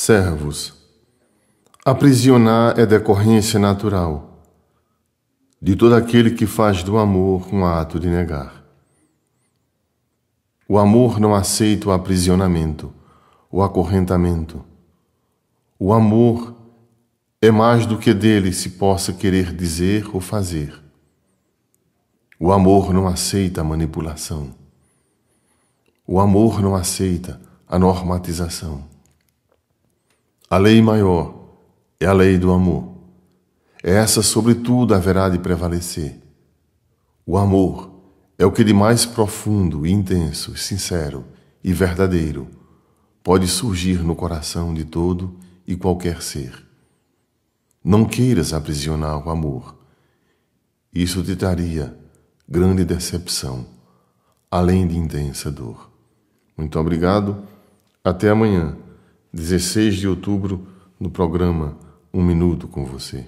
Servos, aprisionar é decorrência natural de todo aquele que faz do amor um ato de negar. O amor não aceita o aprisionamento, o acorrentamento. O amor é mais do que dele se possa querer dizer ou fazer. O amor não aceita a manipulação. O amor não aceita a normatização. A lei maior é a lei do amor. É essa, sobretudo, haverá de prevalecer. O amor é o que de mais profundo, intenso, sincero e verdadeiro pode surgir no coração de todo e qualquer ser. Não queiras aprisionar o amor. Isso te traria grande decepção, além de intensa dor. Muito obrigado. Até amanhã 16 de outubro, no programa Um Minuto com Você.